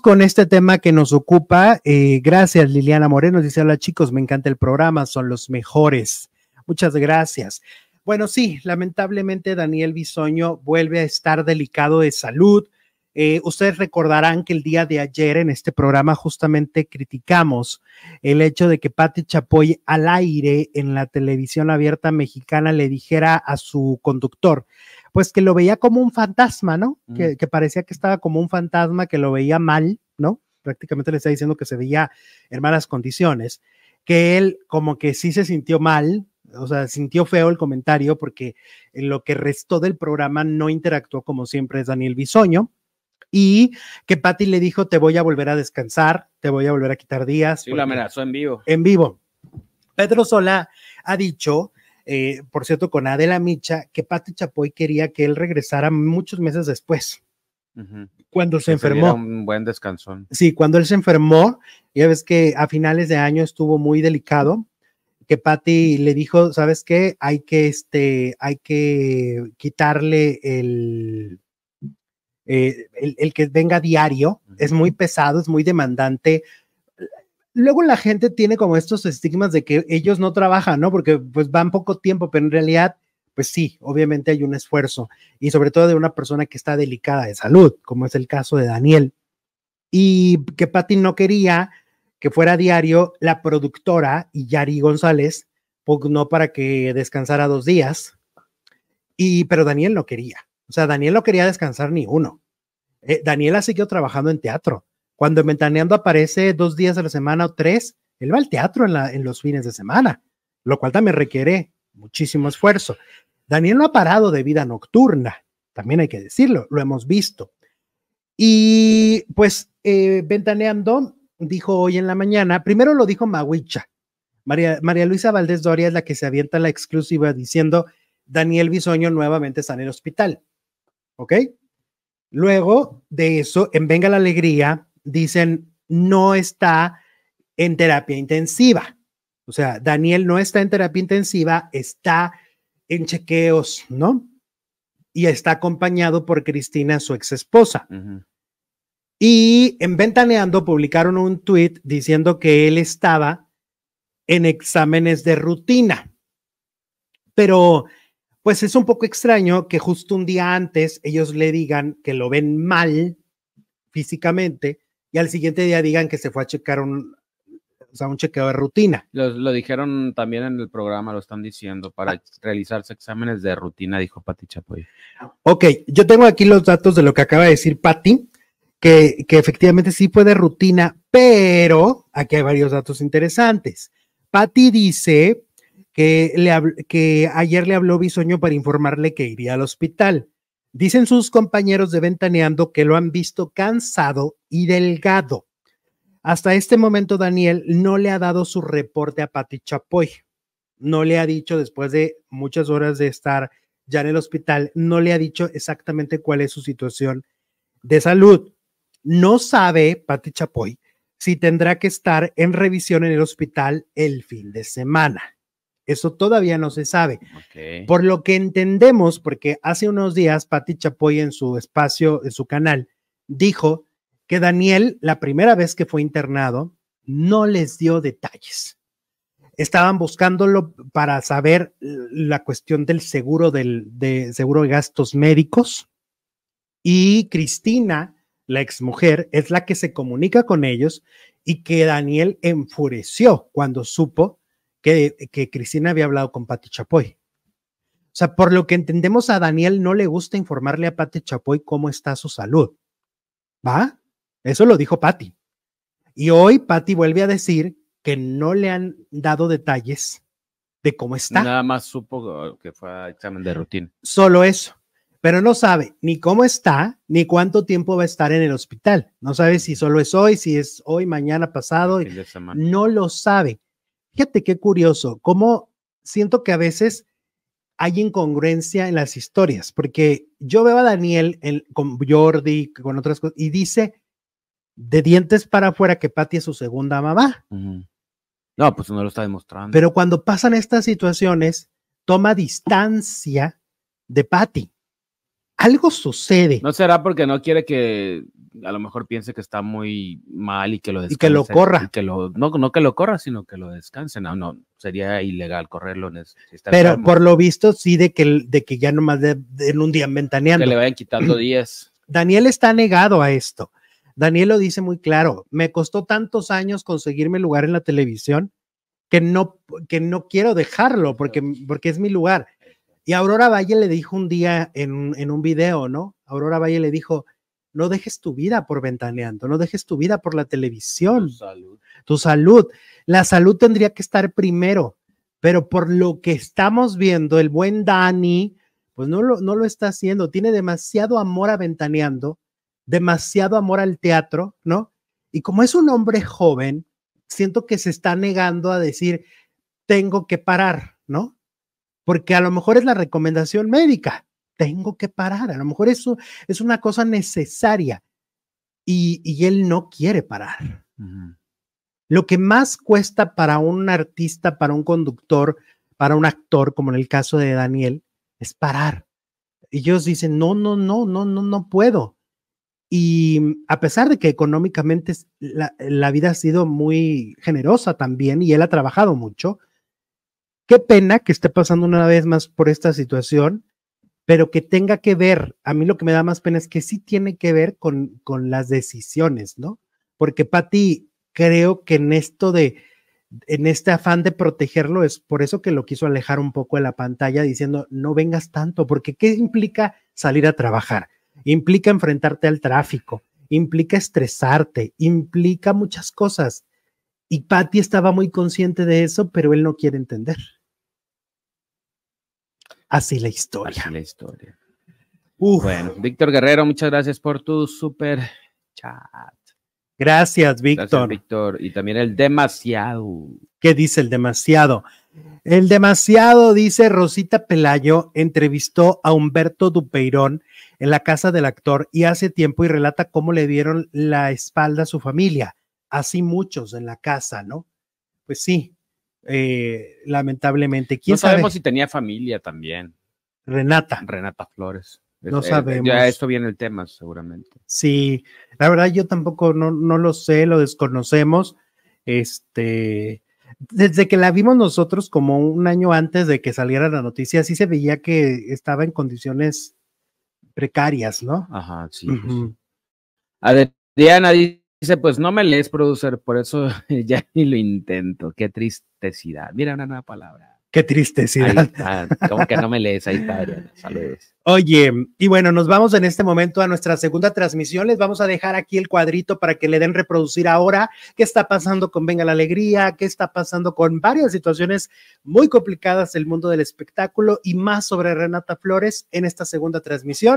con este tema que nos ocupa. Eh, gracias, Liliana Moreno. Dice, hola chicos, me encanta el programa, son los mejores. Muchas gracias. Bueno, sí, lamentablemente Daniel Bisoño vuelve a estar delicado de salud. Eh, ustedes recordarán que el día de ayer en este programa justamente criticamos el hecho de que Patti Chapoy al aire en la televisión abierta mexicana le dijera a su conductor pues que lo veía como un fantasma, ¿no? Que, parecía que estaba como un fantasma, que lo veía mal, ¿no? Prácticamente le está diciendo que se veía en malas condiciones, que él como que sí se sintió mal, o sea, sintió feo el comentario porque en lo que restó del programa no interactuó como siempre es Daniel Bisoño. Y que Patty le dijo, te voy a volver a descansar, te voy a volver a quitar días. Sí, la amenazó en vivo. En vivo. Pedro Sola ha dicho eh, por cierto, con Adela Micha, que Patti Chapoy quería que él regresara muchos meses después. Cuando se enfermó. un buen descansón. Sí, cuando él se enfermó, ya ves que a finales de año estuvo muy delicado, que Patti le dijo, ¿sabes qué? Hay que, este, hay que quitarle el, eh, el, que venga diario, es muy pesado, es muy demandante, luego la gente tiene como estos estigmas de que ellos no trabajan, ¿no? Porque pues van poco tiempo, pero en realidad, pues sí, obviamente hay un esfuerzo y sobre todo de una persona que está delicada de salud, como es el caso de Daniel. Y que Patty no quería que fuera diario la productora y Yari González pues, no para que descansara dos días, y pero Daniel no quería. O sea, Daniel no quería descansar ni uno. Daniel eh, Daniela siguió trabajando en teatro. Cuando Ventaneando aparece dos días a la semana o tres, él va al teatro en, la, en los fines de semana, lo cual también requiere muchísimo esfuerzo. Daniel no ha parado de vida nocturna, también hay que decirlo, lo hemos visto. Y pues eh, Ventaneando dijo hoy en la mañana, primero lo dijo Maguicha, María, María, Luisa Valdés Doria es la que se avienta la exclusiva diciendo, Daniel Bisoño nuevamente está en el hospital. ¿Ok? Luego de eso, en Venga la Alegría, dicen, no está en terapia intensiva. O sea, Daniel no está en terapia intensiva, está en chequeos, ¿no? Y está acompañado por Cristina, su ex esposa. Y en Ventaneando publicaron un tweet diciendo que él estaba en exámenes de rutina. Pero, pues es un poco extraño que justo un día antes ellos le digan que lo ven mal físicamente y al siguiente día digan que se fue a checar un, o sea, un chequeo de rutina. Lo, dijeron también en el programa, lo están diciendo, para ah. realizarse exámenes de rutina, dijo Pati Chapoy. Ok, yo tengo aquí los datos de lo que acaba de decir Pati, que, que efectivamente sí fue de rutina, pero aquí hay varios datos interesantes. Pati dice que, le, que ayer le habló Bisoño para informarle que iría al hospital Dicen sus compañeros de Ventaneando que lo han visto cansado y delgado. Hasta este momento Daniel no le ha dado su reporte a Pati Chapoy. No le ha dicho, después de muchas horas de estar ya en el hospital, no le ha dicho exactamente cuál es su situación de salud. No sabe Pati Chapoy si tendrá que estar en revisión en el hospital el fin de semana. Eso todavía no se sabe. Por lo que entendemos, porque hace unos días Pati Chapoy en su espacio, en su canal, dijo que Daniel, la primera vez que fue internado, no les dio detalles. Estaban buscándolo para saber la cuestión del seguro, de seguro de gastos médicos. Y Cristina, la exmujer, es la que se comunica con ellos y que Daniel enfureció cuando supo que, Cristina había hablado con Pati Chapoy. O sea, por lo que entendemos a Daniel no le gusta informarle a Pati Chapoy cómo está su salud. ¿Va? Eso lo dijo Pati. Y hoy Pati vuelve a decir que no le han dado detalles de cómo está. Nada más supo que fue examen de rutina. Solo eso. Pero no sabe ni cómo está, ni cuánto tiempo va a estar en el hospital. No sabe si solo es hoy, si es hoy, mañana, pasado. No lo sabe. Fíjate qué curioso, cómo siento que a veces hay incongruencia en las historias, porque yo veo a Daniel con Jordi, con otras cosas, y dice de dientes para afuera que Patty es su segunda mamá. No, pues no lo está demostrando. Pero cuando pasan estas situaciones, toma distancia de Patty. Algo sucede. ¿No será porque no quiere que a lo mejor piense que está muy mal y que lo descansen. Y que lo corra. no, no que lo corra, sino que lo descansen. No, no, sería ilegal correrlo. Pero por lo visto sí de que, de que ya nomás más de, un día ventaneando. Que le vayan quitando días. Daniel está negado a esto. Daniel lo dice muy claro. Me costó tantos años conseguirme lugar en la televisión que no, que no quiero dejarlo porque, porque es mi lugar. Y Aurora Valle le dijo un día en, en un video, ¿no? Aurora Valle le dijo, no dejes tu vida por ventaneando, no dejes tu vida por la televisión. Tu salud. La salud tendría que estar primero, pero por lo que estamos viendo, el buen Dani, pues no lo, no lo está haciendo. Tiene demasiado amor a ventaneando, demasiado amor al teatro, ¿no? Y como es un hombre joven, siento que se está negando a decir, tengo que parar, ¿no? Porque a lo mejor es la recomendación médica, tengo que parar. A lo mejor eso es una cosa necesaria y, él no quiere parar. Lo que más cuesta para un artista, para un conductor, para un actor, como en el caso de Daniel, es parar. Ellos dicen, no, no, no, no, no, no puedo. Y a pesar de que económicamente la, la, vida ha sido muy generosa también y él ha trabajado mucho, qué pena que esté pasando una vez más por esta situación pero que tenga que ver, a mí lo que me da más pena es que sí tiene que ver con, con las decisiones, ¿no? Porque Patti, creo que en esto de, en este afán de protegerlo, es por eso que lo quiso alejar un poco de la pantalla diciendo, no vengas tanto, porque ¿qué implica salir a trabajar? Implica enfrentarte al tráfico, implica estresarte, implica muchas cosas. Y Patty estaba muy consciente de eso, pero él no quiere entender. Así la historia. la historia. Bueno, Víctor Guerrero, muchas gracias por tu super chat. Gracias, Víctor. Gracias, Víctor. Y también el demasiado. ¿Qué dice el demasiado? El demasiado, dice Rosita Pelayo, entrevistó a Humberto Dupeirón en la casa del actor y hace tiempo y relata cómo le dieron la espalda a su familia. Así muchos en la casa, ¿no? Pues sí, eh, lamentablemente. ¿Quién no sabemos si tenía familia también. Renata. Renata Flores. No eh, sabemos. Ya esto viene el tema, seguramente. Sí, la verdad yo tampoco no, lo sé, lo desconocemos. Este, desde que la vimos nosotros como un año antes de que saliera la noticia, sí se veía que estaba en condiciones precarias, ¿no? Ajá, sí. Pues dice Dice, pues no me lees, producir por eso ya ni lo intento. Qué tristecidad. Mira una nueva palabra. Qué tristecidad. Como que no me lees, ahí está, Saludos. Oye, y bueno, nos vamos en este momento a nuestra segunda transmisión. Les vamos a dejar aquí el cuadrito para que le den reproducir ahora qué está pasando con Venga la Alegría, qué está pasando con varias situaciones muy complicadas del mundo del espectáculo y más sobre Renata Flores en esta segunda transmisión.